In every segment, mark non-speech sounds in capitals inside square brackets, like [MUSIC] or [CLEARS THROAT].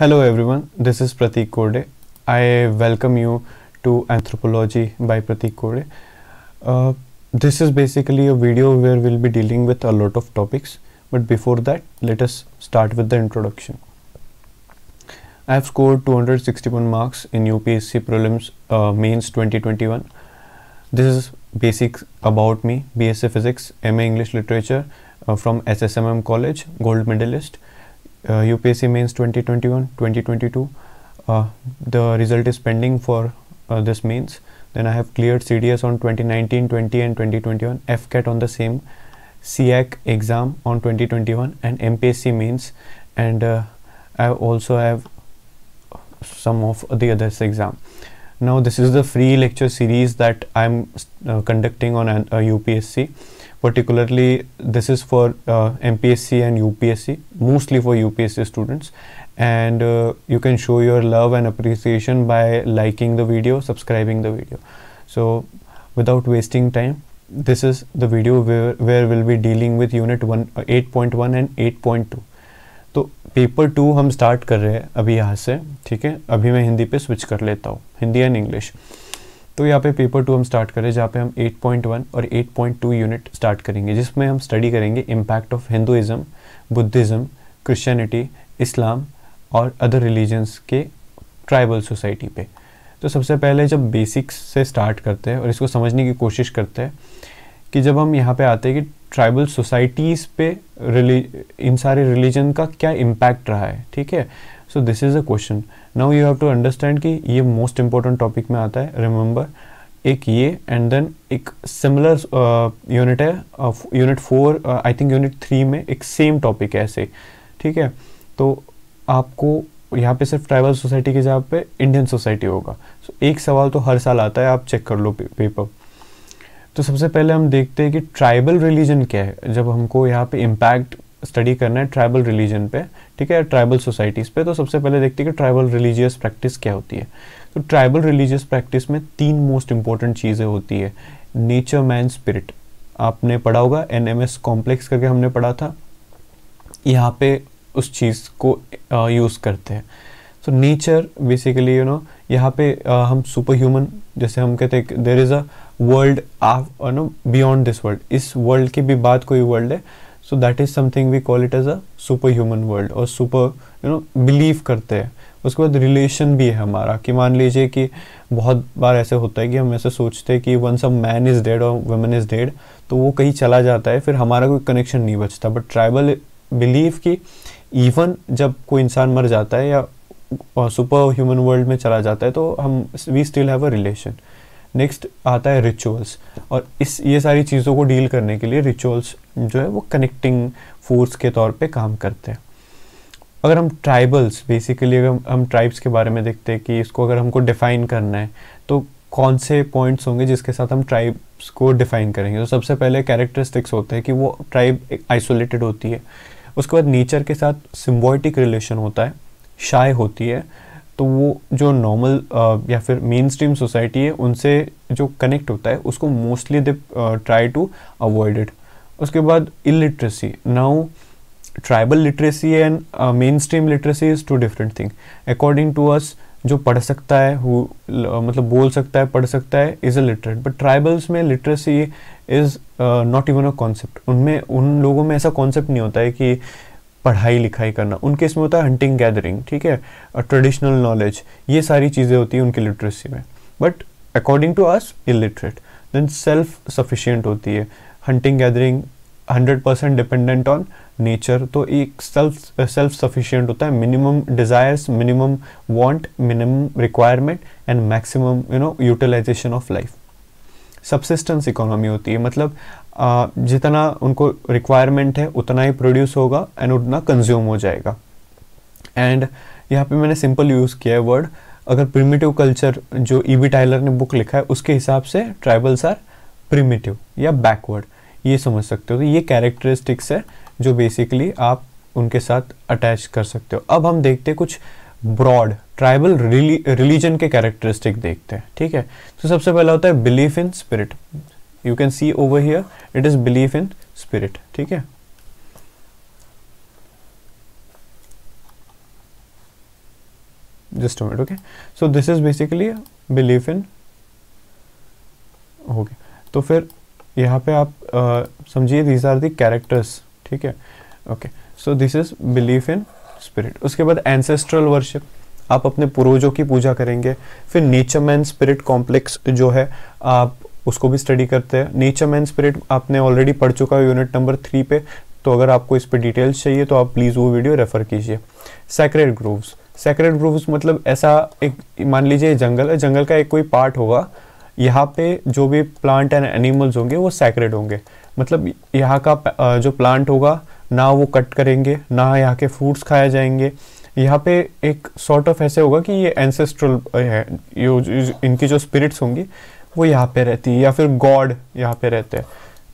Hello everyone, this is Pratik Kode. I welcome you to Anthropology by Pratik Kode. Uh, this is basically a video where we'll be dealing with a lot of topics. But before that, let us start with the introduction. I have scored 261 marks in UPSC Prelims uh, Mains 2021. This is basic about me, BSc Physics, MA English Literature uh, from SSMM College, gold medalist uh, UPSC mains 2021 2022 uh, the result is pending for uh, this mains then I have cleared CDS on 2019 20 and 2021 FCAT on the same CAC exam on 2021 and MPSC mains and uh, I also have some of the others exam now this is the free lecture series that I'm uh, conducting on an, uh, UPSC particularly this is for uh, MPSC and UPSC, mostly for UPSC students. And uh, you can show your love and appreciation by liking the video, subscribing the video. So without wasting time, this is the video where, where we'll be dealing with unit 1, uh, 8.1 and 8.2. तो paper two हम start कर रहे हैं अभी यहाँ से ठीक है अभी मैं हिंदी पे स्विच कर लेता हूँ हिंदी एंड इंग्लिश तो यहाँ पे पेपर टू हम स्टार्ट करें जहाँ पे हम 8.1 और 8.2 यूनिट स्टार्ट करेंगे जिसमें हम स्टडी करेंगे impact of Hinduism Buddhism Christianity Islam और अदर रिलीजन्स के ट्राइबल सोसाइटी पे तो सबसे पहले जब बेसिक्स से स्टार्ट करते हैं और इसको समझने की कोशिश करते हैं कि जब हम यहाँ पे आते हैं कि ट्राइबल सोसाइटीज़ पे इन सारे रिलीजन का क्या इम्पैक्ट रहा है ठीक है so this is a question now you have to understand कि ये मोस्ट इंपॉर्टेंट टॉपिक में आता है रिमेंबर एक ये एंड देन एक सिमिलर यूनिट uh, है unit four I think unit three में एक सेम टॉपिक है ऐसे ठीक है तो आपको यहाँ पे सिर्फ ट्राइबल सोसाइटी की जगह पे इंडियन सोसाइटी होगा सो so, एक सवाल तो हर साल आता है आप चेक कर लो पेपर तो सबसे पहले हम देखते हैं कि ट्राइबल रिलीजन क्या है जब हमको यहाँ पे इम्पैक्ट स्टडी करना है ट्राइबल रिलीजन पे ठीक है ट्राइबल सोसाइटीज़ पे तो सबसे पहले देखते हैं कि ट्राइबल रिलीजियस प्रैक्टिस क्या होती है तो ट्राइबल रिलीजियस प्रैक्टिस में तीन मोस्ट इंपॉर्टेंट चीज़ें होती है नेचर मैन स्पिरिट आपने पढ़ा होगा एन एम एस कॉम्प्लेक्स करके हमने पढ़ा था यहाँ पे उस चीज़ को यूज़ करते हैं तो नेचर बेसिकली यू नो यहाँ पे आ, uh, हम सुपर ह्यूमन जैसे हम कहते हैं there is a world of no beyond this world इस वर्ल्ड की भी बात कोई वर्ल्ड है so that is something we call it as a super human world और सुपर यू नो बिलीव करते हैं उसके बाद रिलेशन भी है हमारा कि मान लीजिए कि बहुत बार ऐसे होता है कि हम ऐसे सोचते हैं कि once a man is dead और वुमेन इज़ डेड तो वो कहीं चला जाता है फिर हमारा कोई कनेक्शन नहीं बचता बट ट्राइबल बिलीव कि इवन जब कोई इंसान मर जाता है या सुपर ह्यूमन वर्ल्ड में चला जाता है तो हम we still have a relation next आता है रिचुअल्स और इस ये सारी चीज़ों को डील करने के लिए रिचुअल्स जो है वो कनेक्टिंग फोर्स के तौर पे काम करते हैं अगर हम ट्राइबल्स बेसिकली अगर हम, ट्राइब्स के बारे में देखते हैं कि इसको अगर हमको डिफ़ाइन करना है तो कौन से पॉइंट्स होंगे जिसके साथ हम ट्राइब्स को डिफ़ाइन करेंगे तो सबसे पहले कैरेक्टरिस्टिक्स होते हैं कि वो ट्राइब आइसोलेटेड होती है उसके बाद नेचर के साथ सिम्बॉयटिक रिलेशन होता है शाय होती है तो वो जो नॉर्मल या फिर मेन स्ट्रीम सोसाइटी है उनसे जो कनेक्ट होता है उसको mostly they try to avoid it उसके बाद illiteracy now tribal literacy and mainstream literacy is two different thing according to us जो पढ़ सकता है हु मतलब बोल सकता है पढ़ सकता है is a literate but tribals में literacy is not even a concept उनमें उन लोगों में ऐसा कॉन्सेप्ट नहीं होता है कि पढ़ाई लिखाई करना उनके इसमें होता है हंटिंग गैदरिंग ठीक है ट्रेडिशनल नॉलेज ये सारी चीज़ें होती हैं उनकी लिटरेसी में but according to us illiterate then self sufficient होती है hunting gathering hundred percent dependent on nature तो एक सेल्फ सेल्फ सफिशियंट होता है minimum desires minimum want minimum requirement and maximum you know utilization of life subsistence economy होती है मतलब जितना उनको रिक्वायरमेंट है उतना ही प्रोड्यूस होगा एंड उतना कंज्यूम हो जाएगा एंड यहाँ पे मैंने सिंपल यूज़ किया है वर्ड अगर प्रिमिटिव कल्चर जो ई बी टाइलर ने बुक लिखा है उसके हिसाब से ट्राइबल्स आर प्रिमिटिव या बैकवर्ड ये समझ सकते हो तो ये कैरेक्टरिस्टिक्स है जो बेसिकली आप उनके साथ अटैच कर सकते हो अब हम देखते हैं कुछ ब्रॉड ट्राइबल रिलीजन के कैरेक्टरिस्टिक देखते हैं ठीक है तो सबसे पहला होता है belief in spirit you can see over here it is belief in spirit ठीक है just a minute okay so this is basically belief तो फिर यहाँ पे आप समझिए दीज आर दी कैरेक्टर्स ठीक है okay so this is belief in spirit उसके बाद एंसेस्ट्रल वर्शिप आप अपने पूर्वजों की पूजा करेंगे फिर नेचर मैन स्पिरिट कॉम्प्लेक्स जो है आप उसको भी स्टडी करते हैं नेचर मैन स्पिरिट आपने ऑलरेडी पढ़ चुका है यूनिट नंबर थ्री पे तो अगर आपको इस पर डिटेल्स चाहिए तो आप प्लीज़ वो वीडियो रेफर कीजिए सेक्रेट ग्रूव्स सेक्रेट ग्रूव्स मतलब ऐसा एक मान लीजिए जंगल है जंगल का एक कोई पार्ट होगा यहाँ पे जो भी प्लांट एंड एनिमल्स होंगे वो सैक्रेड होंगे मतलब यहाँ का जो प्लांट होगा ना वो कट करेंगे ना यहाँ के फूड्स खाए जाएंगे यहाँ पे एक सॉर्ट sort ऑफ of ऐसे होगा कि ये एंसेस्ट्रल है यो, इनकी जो स्पिरिट्स होंगी वो यहाँ पे रहती है या फिर गॉड यहाँ पे रहते हैं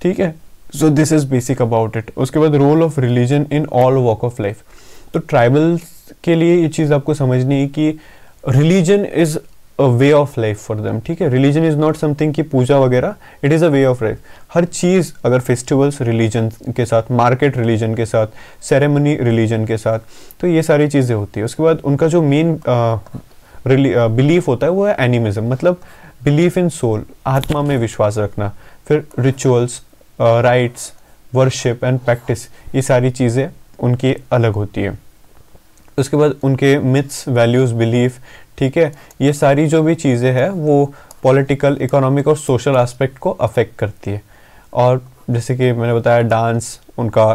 ठीक है so this is basic about it उसके बाद role of religion in all walk of life तो ट्राइबल्स के लिए ये चीज़ आपको समझनी है कि religion is a way of life for them ठीक है रिलीजन इज़ नॉट समथिंग कि पूजा वगैरह it is a way of life हर चीज़ अगर फेस्टिवल्स रिलीजन के साथ मार्केट रिलीजन के साथ सेरेमनी रिलीजन के साथ तो ये सारी चीज़ें होती है उसके बाद उनका जो मेन बिलीफ होता है वो है एनिमिज़म मतलब बिलीफ इन सोल आत्मा में विश्वास रखना फिर rituals rites worship and practice ये सारी चीज़ें उनकी अलग होती है उसके बाद उनके मिथ्स वैल्यूज़ बिलीफ ठीक है ये सारी जो भी चीज़ें हैं वो पॉलिटिकल इकोनॉमिक और सोशल एस्पेक्ट को अफेक्ट करती है और जैसे कि मैंने बताया डांस उनका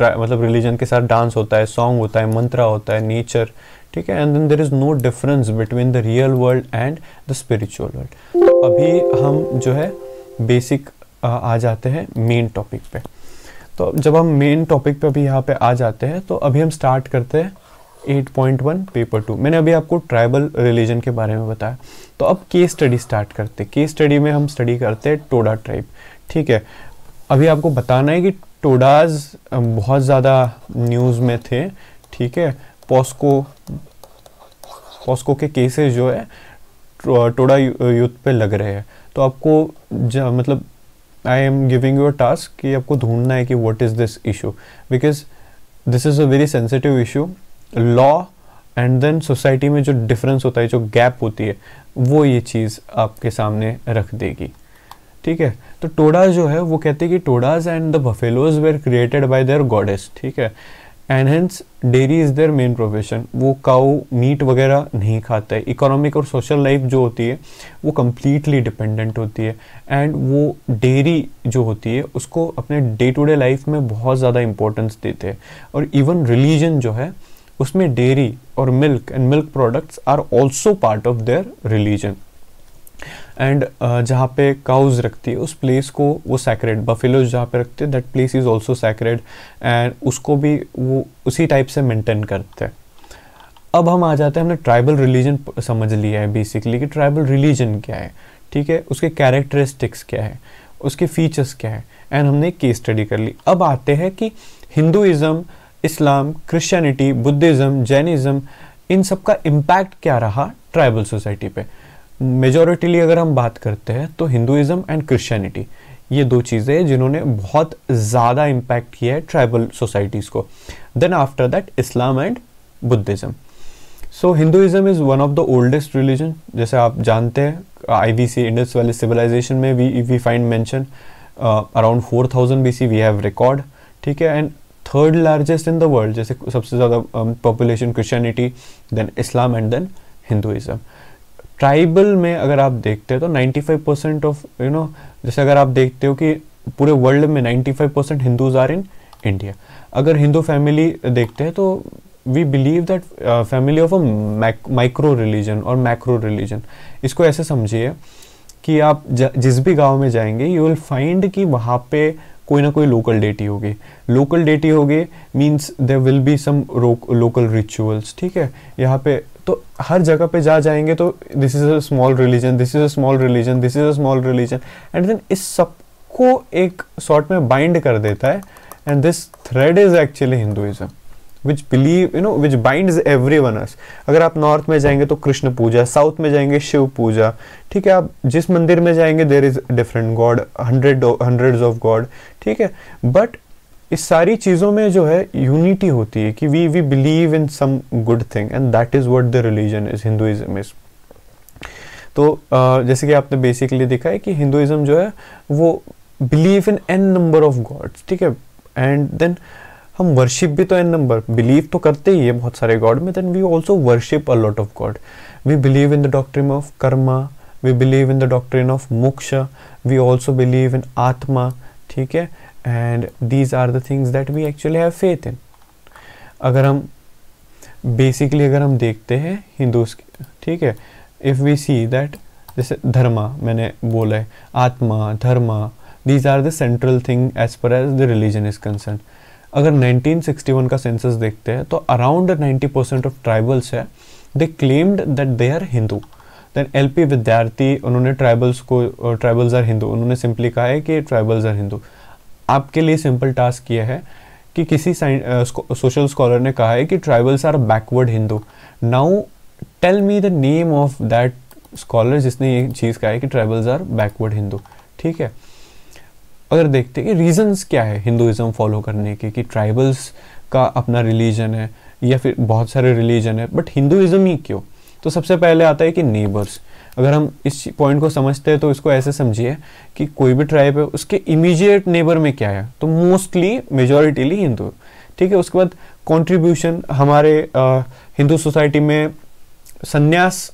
मतलब रिलीजन के साथ डांस होता है सॉन्ग होता है मंत्रा होता है नेचर ठीक है and then there is no difference between the real world and the spiritual world तो अभी हम जो है बेसिक आ जाते हैं मेन टॉपिक पे तो जब हम मेन टॉपिक पे अभी यहाँ पे आ जाते हैं तो अभी हम स्टार्ट करते हैं 8.1 पेपर टू मैंने अभी आपको ट्राइबल रिलीजन के बारे में बताया तो अब केस स्टडी स्टार्ट करते केस स्टडी में हम स्टडी करते हैं टोडा ट्राइब ठीक है अभी आपको बताना है कि टोडाज बहुत ज़्यादा न्यूज़ में थे ठीक है पॉस्को पॉस्को के केसेस जो है टोडा यूथ पे लग रहे हैं तो आपको मतलब I am giving your task कि आपको ढूंढना है कि what is this issue because this is a very sensitive issue law and then society में जो डिफरेंस होता है जो गैप होती है वो ये चीज़ आपके सामने रख देगी ठीक है तो टोडाज जो है वो कहते हैं कि Todas and the buffaloes were created by their goddess ठीक है and hence dairy is their main profession वो काऊ मीट वगैरह नहीं खाता है इकोनॉमिक और सोशल लाइफ जो होती है वो कम्प्लीटली डिपेंडेंट होती है एंड वो डेरी जो होती है उसको अपने डे टू डे लाइफ में बहुत ज़्यादा इंपॉर्टेंस देते हैं और इवन रिलीजन जो है उसमें डेयरी और milk and milk products are also part of their religion and जहाँ पे काउज रखती है उस प्लेस को वो सैक्रेड बफेलोज जहाँ पे रखते हैं that place is also sacred and उसको भी वो उसी टाइप से मेंटेन करते हैं अब हम आ जाते हैं हमने ट्राइबल रिलीजन समझ लिया है बेसिकली कि ट्राइबल रिलीजन क्या है ठीक है उसके कैरेक्टरिस्टिक्स क्या है उसके फीचर्स क्या है एंड हमने केस स्टडी कर ली अब आते हैं कि Hinduism Islam Christianity Buddhism Jainism इन सब का इम्पैक्ट क्या रहा ट्राइबल सोसाइटी पे मेजोरिटीली अगर हम बात करते हैं तो हिंदुज़म एंड क्रिश्चियनिटी ये दो चीज़ें हैं जिन्होंने बहुत ज़्यादा इम्पैक्ट किया है ट्राइबल सोसाइटीज़ को then after that Islam and Buddhism so Hinduism is one of the oldest religion जैसे आप जानते हैं I we see Indus valley civilization में we we find mention around four thousand B C we have record ठीक है and third largest in the world जैसे सबसे ज़्यादा population Christianity then Islam and then Hinduism tribal में अगर आप देखते हैं तो 95 परसेंट ऑफ यू नो जैसे अगर आप देखते हो कि पूरे वर्ल्ड में 95 percent Hindus are in India अगर हिंदू फैमिली देखते हैं तो we believe that family of a micro religion और मैक्रो रिलीजन इसको ऐसे समझिए कि आप जिस भी गांव में जाएंगे यू विल फाइंड कि वहाँ पे कोई ना कोई लोकल डेटी होगी लोकल डेटी होगी means there will be some local rituals ठीक है यहाँ पे तो हर जगह पे जा जाएंगे तो this is a small religion this is a small religion this is a small religion and then इस सबको एक सॉर्ट में बाइंड कर देता है and this thread is actually Hinduism which believe you know which bind every one us अगर आप north में जाएंगे तो कृष्ण पूजा साउथ में जाएंगे शिव पूजा ठीक है आप जिस मंदिर में जाएंगे there is different god hundred hundred of god ठीक है बट इस सारी चीज़ों में जो है यूनिटी होती है कि we we believe in some good thing and that is what the religion is Hinduism is तो जैसे कि आपने बेसिकली देखा है कि हिंदुइज्म जो है वो believe in an number of gods ठीक है एंड देन हम वर्शिप भी तो एन नंबर बिलीव तो करते ही है बहुत सारे गॉड में then we also worship a lot of god we believe in the doctrine of karma we believe in the doctrine of moksha we also believe in atma ठीक है and these are the things that we actually have faith in अगर हम basically अगर हम देखते हैं Hindus ठीक है इफ़ वी सी दैट जैसे धर्मा मैंने बोला है atma dharma these are the central thing as per as the religion is concern अगर 1961 का सेंसस देखते हैं तो अराउंड 90 परसेंट ऑफ ट्राइबल्स है they claimed that they are Hindu then L P Vidyarthi उन्होंने ट्राइबल्स को ट्राइबल्स आर हिंदू उन्होंने सिंपली कहा है कि ट्राइबल्स आर हिंदू आपके लिए सिंपल टास्क यह है कि किसी सोशल स्कॉलर ने कहा है कि tribals are backward Hindu now tell me the name of that scholar जिसने ये चीज़ कहा है कि ट्राइबल्स आर बैकवर्ड हिंदू ठीक है अगर देखते हैं कि रीज़न्स क्या है हिंदुज़म फॉलो करने के कि ट्राइबल्स का अपना रिलीजन है या फिर बहुत सारे रिलीजन है बट हिंदुज़म ही क्यों तो सबसे पहले आता है कि नेबर्स अगर हम इस पॉइंट को समझते हैं तो इसको ऐसे समझिए कि कोई भी ट्राइब है उसके इमीडिएट नेबर में क्या है तो मोस्टली मेजोरिटीली हिंदू ठीक है उसके बाद कंट्रीब्यूशन हमारे हिंदू सोसाइटी में संन्यास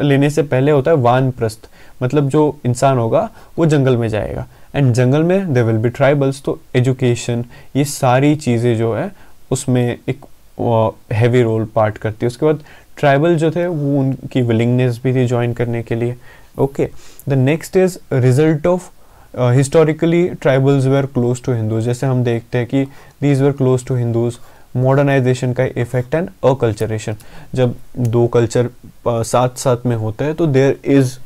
लेने से पहले होता है वानप्रस्थ मतलब जो इंसान होगा वो जंगल में जाएगा एंड जंगल में दे विल बी ट्राइबल्स तो एजुकेशन ये सारी चीज़ें जो है उसमें एक हैवी रोल पार्ट करती है उसके बाद ट्राइबल जो थे वो उनकी विलिंगनेस भी थी ज्वाइन करने के लिए okay the next is result of historically tribals were close to Hindus जैसे हम देखते हैं कि these were close to Hindus modernization का इफेक्ट एंड अकल्चरेशन जब दो कल्चर साथ साथ में होता है तो there is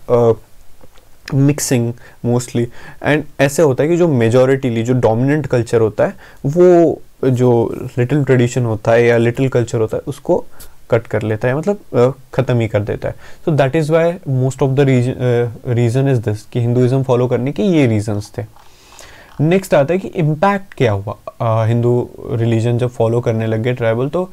mixing mostly and ऐसे होता है कि जो मेजोरिटीली जो डोमिनेंट कल्चर होता है वो जो लिटिल ट्रेडिशन होता है या लिटिल कल्चर होता है उसको कट कर लेता है मतलब ख़त्म ही कर देता है so that is why most of the reason is this कि हिंदुज़म फॉलो करने के ये रीज़न्स थे नेक्स्ट आता है कि इम्पैक्ट क्या हुआ हिंदू रिलीजन जब फॉलो करने लग गए ट्राइबल तो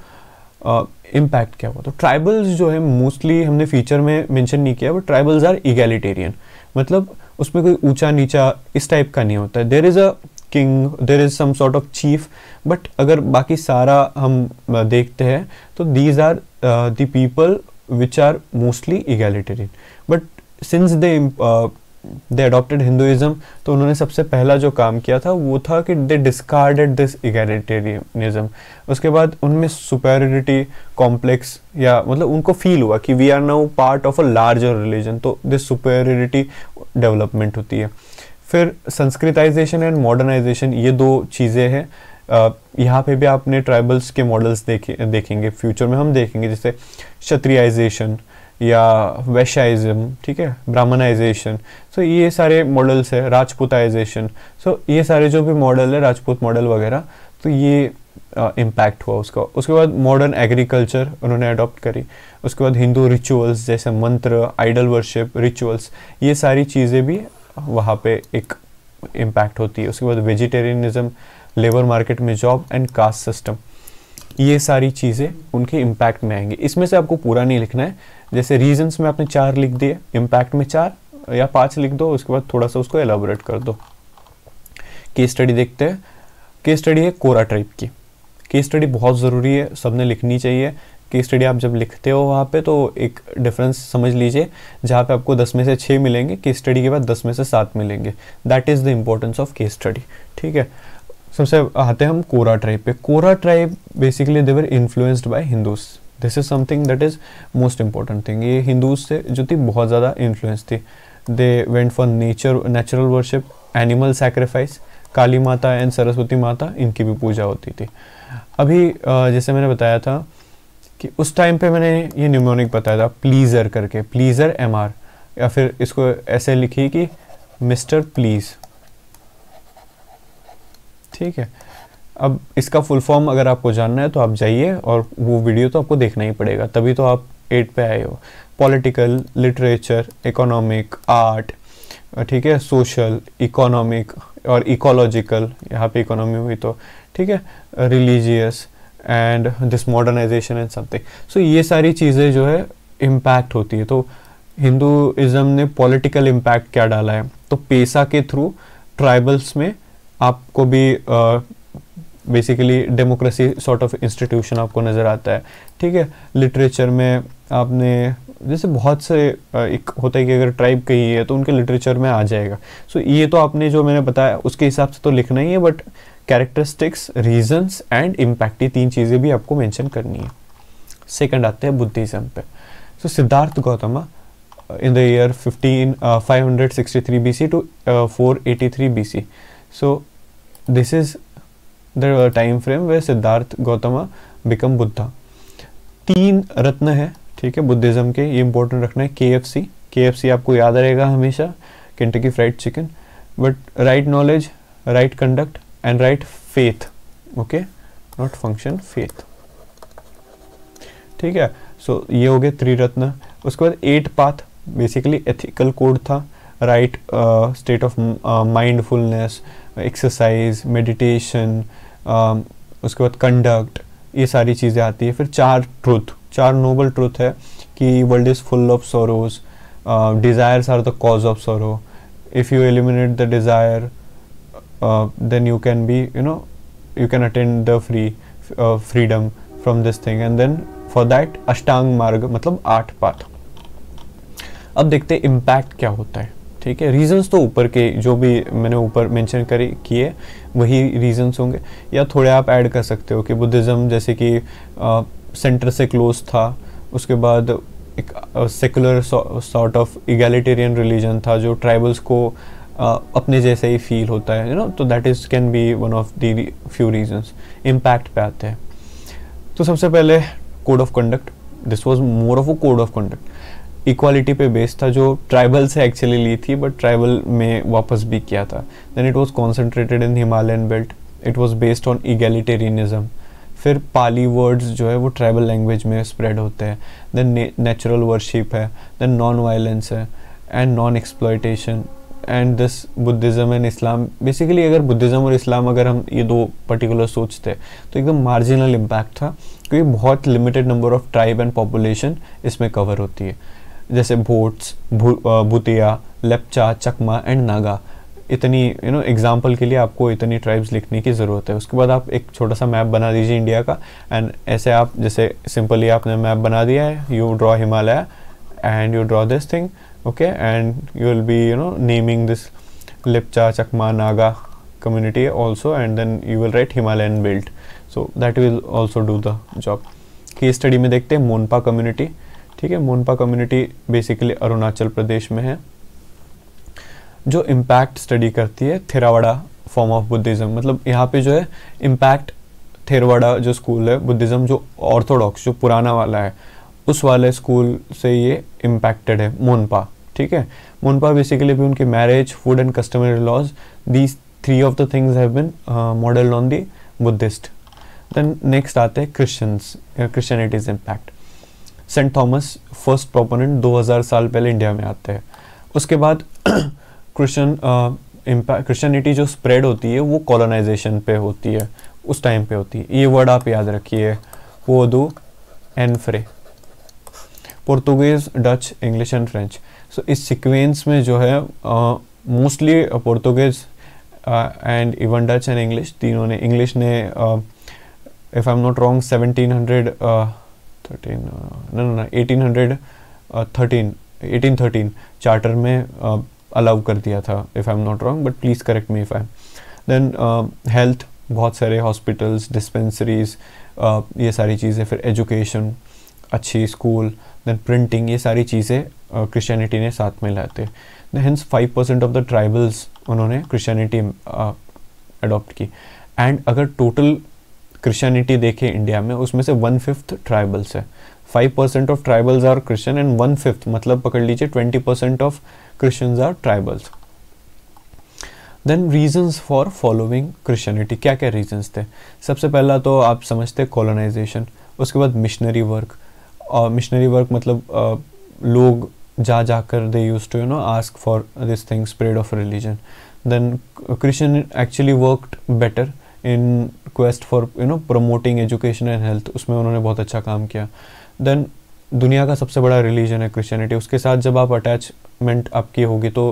इम्पैक्ट uh, क्या हुआ तो ट्राइबल्स जो है मोस्टली हमने फीचर में मेंशन नहीं किया बट ट्राइबल्स आर इगेलिटेरियन मतलब उसमें कोई ऊंचा नीचा इस टाइप का नहीं होता है there is a king there is some sort of chief but अगर बाकी सारा हम देखते हैं तो दीज आर दीपल people which are mostly egalitarian but since they they adopted Hinduism तो उन्होंने सबसे पहला जो काम किया था वो था कि दे डिस्कार्डेड दिस इगेलिटेरियनिज्म उसके बाद उनमें सुपेरिटी कॉम्प्लेक्स या मतलब उनको फील हुआ कि we are now part of a larger religion तो दिस सुपेरिटी डेवलपमेंट होती है फिर संस्कृताइजेशन एंड मॉडर्नाइजेशन ये दो चीज़ें हैं यहाँ पे भी आपने ट्राइबल्स के मॉडल्स देखे देखेंगे फ्यूचर में हम देखेंगे जैसे क्षत्रियाइजेशन या वैशाइज़म ठीक है ब्राह्मणाइजेशन सो so, ये सारे मॉडल्स है राजपूताइजेशन सो so, ये सारे जो भी मॉडल है राजपूत मॉडल वगैरह तो ये इम्पैक्ट हुआ उसका उसके बाद मॉडर्न एग्रीकल्चर उन्होंने अडॉप्ट करी उसके बाद हिंदू रिचुअल्स जैसे मंत्र आइडल वर्शिप रिचुअल्स ये सारी चीज़ें भी वहाँ पे एक इम्पैक्ट होती है उसके बाद वेजिटेरियनिज्म लेबर मार्केट में जॉब एंड कास्ट सिस्टम ये सारी चीज़ें उनके इम्पैक्ट में आएंगी इसमें से आपको पूरा नहीं लिखना है जैसे रीजन्स में आपने चार लिख दिए इम्पैक्ट में चार या पांच लिख दो उसके बाद थोड़ा सा उसको एलाबोरेट कर दो केस स्टडी देखते हैं केस स्टडी है कोरा ट्राइप की केस स्टडी बहुत ज़रूरी है सब ने लिखनी चाहिए केस स्टडी आप जब लिखते हो वहाँ पे तो एक डिफरेंस समझ लीजिए जहाँ पे आपको 10 में से 6 मिलेंगे केस स्टडी के बाद 10 में से 7 मिलेंगे that is the importance of case study ठीक है सबसे आते हैं हम कोरा ट्राइब पे Kora tribe basically they were influenced by Hindus this is something that is most important thing ये हिंदूज से जो थी बहुत ज़्यादा इन्फ्लुएंस थी they went for nature natural worship animal sacrifice Kali Mata and Saraswati माता इनकी भी पूजा होती थी अभी जैसे मैंने बताया था कि उस टाइम पे मैंने ये न्यूमोनिक बताया था प्लीज़र करके प्लीज़र एम आर या फिर इसको ऐसे लिखी कि मिस्टर प्लीज़ ठीक है अब इसका फुल फॉर्म अगर आपको जानना है तो आप जाइए और वो वीडियो तो आपको देखना ही पड़ेगा तभी तो आप एट पे आए हो पॉलिटिकल लिटरेचर इकोनॉमिक आर्ट ठीक है सोशल इकोनॉमिक और इकोलॉजिकल यहाँ पे इकोनॉमी हुई तो ठीक है religious and this modernization and something so ये सारी चीज़ें जो है इम्पैक्ट होती है तो हिंदुज़म ने पॉलिटिकल इम्पैक्ट क्या डाला है तो पेशा के थ्रू ट्राइबल्स में आपको भी basically democracy sort of institution आपको नज़र आता है ठीक है लिटरेचर में आपने जैसे बहुत से एक होता है कि अगर ट्राइब कही है तो उनके लिटरेचर में आ जाएगा सो so, ये तो आपने जो मैंने बताया उसके हिसाब से तो लिखना ही है but characteristics reasons and impact ये तीन चीज़ें भी आपको मेंशन करनी है सेकंड आते हैं बुद्धिज़्म पे so so, Siddhartha Gautam in the year fifteen five hundred sixty three B C to four eighty three B C so this is the time frame way Siddhartha Gautama become Buddha तीन रत्न है ठीक है बुद्धिज्म के ये इंपॉर्टेंट रखना है के एफ सी के एफ सी आपको याद रहेगा हमेशा Kentucky fried chicken but right knowledge right conduct and right faith okay not function faith ठीक है सो so, ये हो गए त्रिरत्न उसके बाद eight path basically ethical code था right state of mindfulness exercise meditation उसके बाद कंडक्ट ये सारी चीज़ें आती है फिर चार ट्रुथ चार नोबल ट्रुथ है कि world is full of sorrows desires are the cause of sorrow if you eliminate the desire then you can be you know you can attend the free freedom from this thing and then for that Ashtanga Marg मतलब आठ path अब देखते हैं impact क्या होता है ठीक है रीजंस तो ऊपर के जो भी मैंने ऊपर मेंशन करी किए वही रीजंस होंगे या थोड़े आप ऐड कर सकते हो कि बुद्धिज़्म जैसे कि सेंटर से क्लोज था उसके बाद एक secular sort of egalitarian religion था जो ट्राइबल्स को Uh, अपने जैसे ही फील होता है यू नो तो that is can be one of the few reasons impact पे आते हैं तो सबसे पहले code of conduct this was more of a code of conduct equality पे बेस्ड था जो ट्राइबल से एक्चुअली ली थी बट ट्राइबल में वापस भी किया था then it was concentrated in Himalayan belt it was based on egalitarianism फिर पाली वर्ड्स जो है वो ट्राइबल लैंग्वेज में स्प्रेड होते हैं देन नेचुरल वर्शिप है देन नॉन वायलेंस है and non exploitation and this Buddhism and Islam basically अगर बुद्धिज़्म और इस्लाम अगर हम ये दो पर्टिकुलर सोचते तो एकदम मार्जिनल इम्पैक्ट था क्योंकि बहुत limited number of tribe and population इसमें कवर होती है जैसे बोट्स भुतिया लेपचा चकमा एंड नागा इतनी यू नो एग्जाम्पल के लिए आपको इतनी ट्राइब्स लिखने की ज़रूरत है उसके बाद आप एक छोटा सा मैप बना दीजिए इंडिया का एंड ऐसे आप जैसे सिंपली आपने मैप बना दिया है you draw Himalaya and you draw this thing okay and you will be you know naming this Lepcha Chakma Naga community also and then you will write Himalayan belt so that will also do the job की study में देखते हैं Monpa community ठीक है Monpa community basically Arunachal Pradesh में है जो impact study करती है थेरावाड़ा फॉर्म ऑफ बुद्धिज़्म मतलब यहाँ पे जो है इम्पैक्ट थेरवाड़ा जो स्कूल है बुद्धिज़्म जो ऑर्थोडॉक्स जो पुराना वाला है उस वाले स्कूल से ये इम्पैक्टेड है मोनपा ठीक है मोनपा बेसिकली भी उनकी marriage food and customary laws these three of the things have been model on the Buddhist then next आते हैं Christians Christianity's impact Saint Thomas first proponent 2000 साल पहले इंडिया में आते हैं उसके बाद क्रिश्चन [CLEARS THROAT] क्रिश्चनिटी जो स्प्रेड होती है वो कॉलोनाइजेशन पे होती है उस टाइम पे होती है ये वर्ड आप याद रखिए वो दो एन फ्रे Portuguese Dutch English and French so इस सिक्वेंस में जो है mostly Portuguese and even Dutch and English तीनों ने इंग्लिश ने if I am not wrong seventeen hundred thirteen ना ना eighteen hundred thirteen eighteen thirteen charter में अलाउ uh, कर दिया था if I am not wrong but please correct me if I then health बहुत सारे हॉस्पिटल्स डिस्पेंसरीज uh, ये सारी चीज़ें फिर एजुकेशन अच्छी स्कूल देन प्रिंटिंग ये सारी चीज़ें क्रिश्चियनिटी uh, ने साथ में लाते then five percent of the tribals उन्होंने क्रिश्चियनिटी अडोप्ट uh, की एंड अगर टोटल क्रिश्चियनिटी देखे इंडिया में उसमें से वन फिफ्थ ट्राइबल्स है five percent of tribals are Christian and one fifth मतलब पकड़ लीजिए twenty percent of Christians are tribals then reasons for following Christianity क्या क्या रीजंस थे सबसे पहला तो आप समझते कॉलोनाइजेशन उसके बाद मिशनरी वर्क मिशनरी वर्क मतलब uh, लोग जा जाकर they use to you know ask for this thing spread of religion then Christian actually worked better in quest for you know promoting education and health उसमें उन्होंने बहुत अच्छा काम किया देन दुनिया का सबसे बड़ा रिलीजन है क्रिश्चियनिटी उसके साथ जब आप अटैचमेंट आपकी होगी तो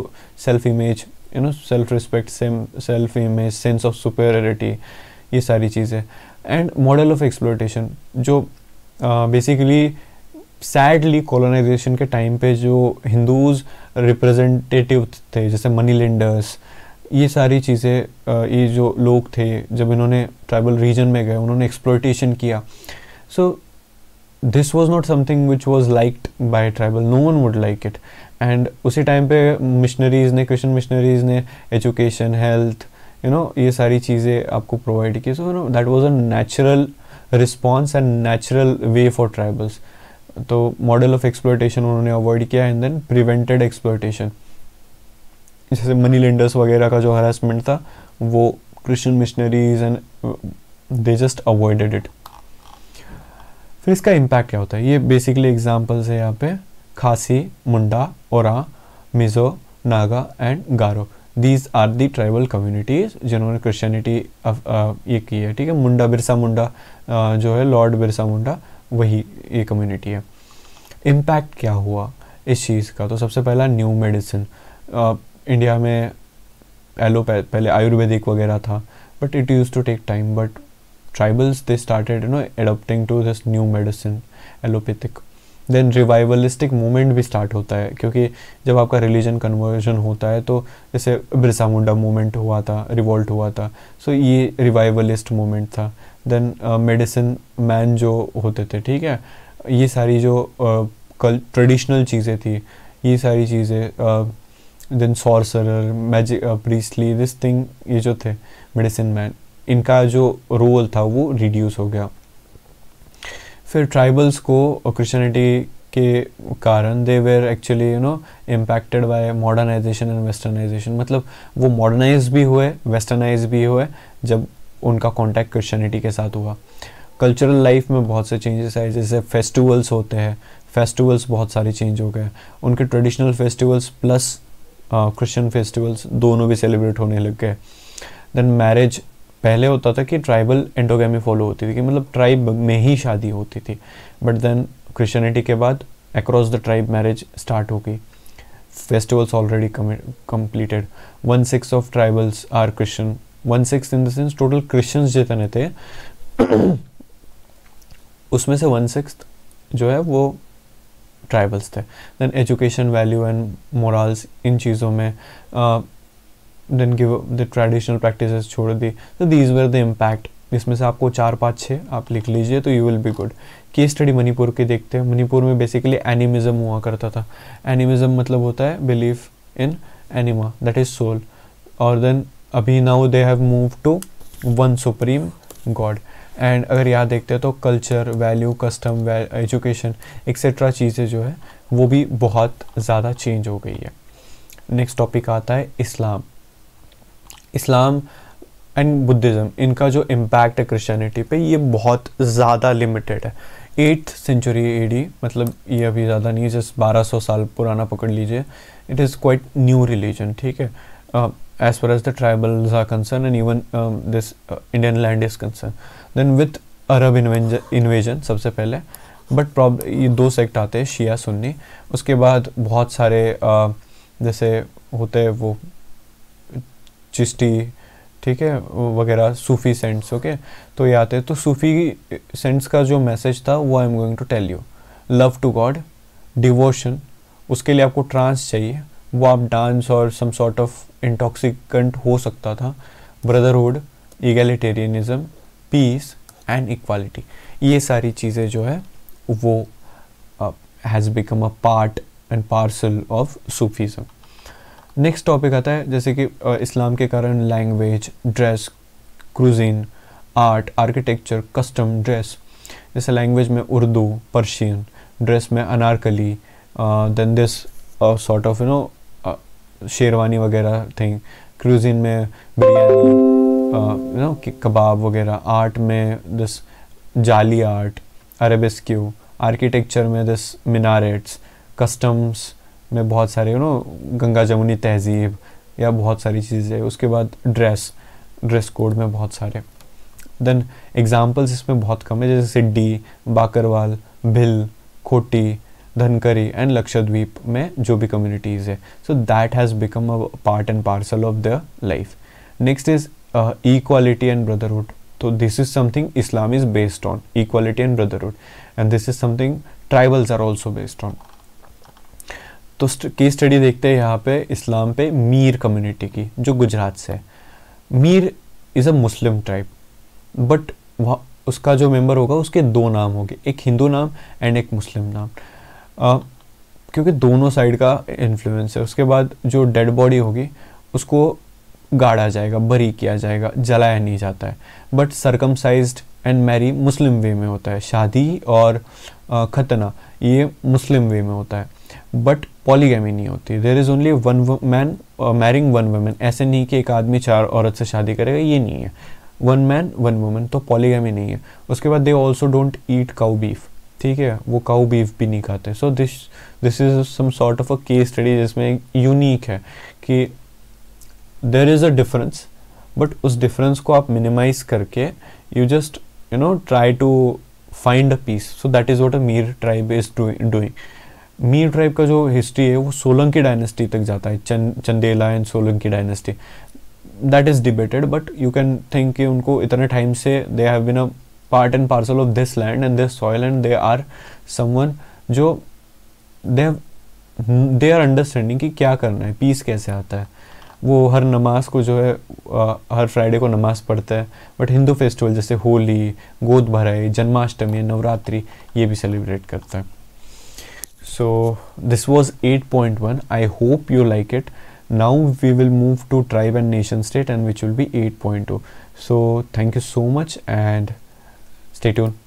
self image you know self respect same self image sense of superiority ये सारी चीज़ें एंड मॉडल ऑफ एक्सप्लोटेशन जो बेसिकली सैडली कॉलोनाइजेशन के टाइम पे जो हिंदूज़ रिप्रेजेंटेटिव थे जैसे मनी लेंडर्स uh, ये सारी चीज़ें ये जो लोग थे जब इन्होंने ट्राइबल रीजन में गए उन्होंने एक्सप्लोटेशन किया so this was not something which was liked by tribal no one would like it and उसी टाइम पे मिशनरीज़ ने क्रिश्चन मिशनरीज़ ने एजुकेशन हेल्थ यू नो ये सारी चीज़ें आपको प्रोवाइड की so no that was a natural response and natural way for tribals तो मॉडल ऑफ एक्सप्लोटेशन उन्होंने अवॉइड किया एंड देन प्रिवेंटेड एक्सप्लोटेशन जैसे मनी लेंडर्स वगैरह का जो हरासमेंट था वो Christian missionaries and they just avoided it फिर इसका इम्पैक्ट क्या होता है ये बेसिकली एग्जाम्पल्स है यहाँ पे खासी मुंडा और Mizo Naga and Garo these are the tribal communities जिन्होंने क्रिश्चियनिटी ये की है ठीक है मुंडा बिरसा मुंडा आ, जो है लॉर्ड बिरसा मुंडा वही ये कम्युनिटी है इम्पैक्ट क्या हुआ इस चीज़ का तो सबसे पहला न्यू मेडिसिन इंडिया में एलो पहले आयुर्वेदिक वगैरह था but it use to take time but tribals they started you know adopting to this new medicine allopathic then revivalistic movement भी स्टार्ट होता है क्योंकि जब आपका रिलीजन कन्वर्जन होता है तो जैसे बिरसा मुंडा मूवमेंट हुआ था रिवोल्ट हुआ था सो so ये रिवाइवलिस्ट मूवमेंट था देन मेडिसिन मैन जो होते थे ठीक है ये सारी जो कल ट्रेडिशनल चीज़ें थी ये सारी चीज़ें uh, then sorcerer magic priestly this thing ये जो थे मेडिसिन मैन इनका जो रोल था वो रिड्यूस हो गया फिर ट्राइबल्स को क्रिश्चनिटी uh, के कारण they were actually you know impacted by modernization and westernization मतलब वो मॉडर्नाइज भी हुए वेस्टर्नाइज भी हुए जब उनका कांटेक्ट क्रिश्चनिटी के साथ हुआ कल्चरल लाइफ में बहुत से चेंजेस आए जैसे फेस्टिवल्स होते हैं फेस्टिवल्स बहुत सारे चेंज हो गए उनके ट्रेडिशनल फेस्टिवल्स प्लस क्रिश्चियन हाँ, फेस्टिवल्स दोनों भी सेलिब्रेट होने लग गए देन मैरिज पहले होता था कि ट्राइबल एंडोगेमी फॉलो होती थी कि मतलब ट्राइब में ही शादी होती थी बट देन क्रिश्चियनिटी के बाद across the tribe marriage start हो गई festivals already completed one six of tribals are Christian one six in देंस टोटल क्रिश्चन जितने थे [CLEARS THROAT] उसमें से वन सिक्स जो है वो ट्राइबल्स थे then education value and morals इन चीज़ों में then give the traditional practice छोड़ दी तो दीज वेर द इम्पैक्ट इसमें से आपको चार पाँच छः आप लिख लीजिए तो you will be good case study Manipur की देखते हैं मणिपुर में बेसिकली एनिमिज़म हुआ करता था एनिमिज़म मतलब होता है belief in anima that is soul और देन अभी now they have move to one supreme god and अगर यहाँ देखते हैं तो culture value custom education etcetera चीज़ें जो है वो भी बहुत ज़्यादा चेंज हो गई है नेक्स्ट टॉपिक आता है इस्लाम इस्लाम एंड बुद्धिज़्म इनका जो इम्पैक्ट है क्रिश्चियनिटी पे ये बहुत ज़्यादा लिमिटेड है एट्थ सेंचुरी एडी मतलब ये अभी ज़्यादा नहीं जिस 1200 साल पुराना पकड़ लीजिए it is quite new religion ठीक है uh, as far as the tribals are concerned and even um, this uh, Indian land is concerned. Then with Arab invasion सबसे पहले बट प्रॉब ये दो सेक्ट आते हैं शिया सुन्नी उसके बाद बहुत सारे आ, uh, जैसे होते हैं वो चिश्ती ठीक है वगैरह सूफ़ी सेंट्स ओके तो ये आते हैं तो सूफ़ी सेंट्स का जो मैसेज था वो I am going to tell you love to God devotion उसके लिए आपको ट्रांस चाहिए वो आप डांस और सम सॉर्ट ऑफ इंटॉक्सिकेंट हो सकता था brotherhood egalitarianism peace and equality ये सारी चीज़ें जो है वो has become a part and parcel of Sufism next topic आता है जैसे कि इस्लाम uh, के कारण language dress cuisine art architecture custom dress जैसे लैंग्वेज में उर्दू पर्शियन ड्रेस में Anarkali then this sort of you know sherwani वगैरह थिंग क्रूजिन में बिरयानी नो कबाब वगैरह आर्ट में this jali art arabesque architecture में दिस मिनारेट्स कस्टम्स में बहुत सारे यू नो गंगा जमुनी तहजीब या बहुत सारी चीज़ें उसके बाद ड्रेस ड्रेस कोड में बहुत सारे देन एग्जाम्पल्स इसमें बहुत कम है जैसे सिड्डी बाकरवाल भिल खोटी धनकरी एंड लक्षद्वीप में जो भी कम्युनिटीज़ है so that has become a part and parcel of the life next is equality and brotherhood तो this is something Islam is based on equality and brotherhood and this is something tribals are also based on तो की study देखते हैं यहाँ पे इस्लाम पे Mir community की जो गुजरात से है Mir is a Muslim tribe but वहाँ उसका जो मेंबर होगा उसके दो नाम होंगे एक हिंदू नाम एंड एक मुस्लिम नाम आ, क्योंकि दोनों साइड का इन्फ्लुएंस है उसके बाद जो डेड बॉडी होगी उसको गाड़ा जाएगा बरी किया जाएगा जलाया नहीं जाता है but circumcise and marry Muslim way में होता है शादी और ख़तना ये मुस्लिम वे में होता है बट पॉलीगेमी नहीं होती there is only one man marrying one women ऐसे नहीं कि एक आदमी चार औरत से शादी करेगा ये नहीं है वन मैन वन वुमेन तो पॉलीगेमी नहीं है उसके बाद they also don't eat cow beef ठीक है वो काऊ बीफ भी नहीं खाते so this this is some sort of a case study जिसमें यूनिक है कि there is a difference but उस डिफरेंस को आप मिनिमाइज करके you just you know try to find a peace so that is what a Mir tribe is doing Mir tribe का जो history है वो सोलंकी डायनेस्टी तक जाता है Chandela and Solanki dynasty that is debated but you can think कि उनको इतने टाइम से they have been a part and parcel of this land and this soil and they are someone जो दे दे आर अंडरस्टैंडिंग कि क्या करना है piece कैसे आता है वो हर नमाज को जो है आ, हर फ्राइडे को नमाज पढ़ते हैं बट हिंदू फेस्टिवल जैसे होली गोद भराई जन्माष्टमी नवरात्रि ये भी सेलिब्रेट करते हैं so this was eight point one I hope you like it now will move to tribe and nation state and which will be eight point two so thank you so much and Stay tuned.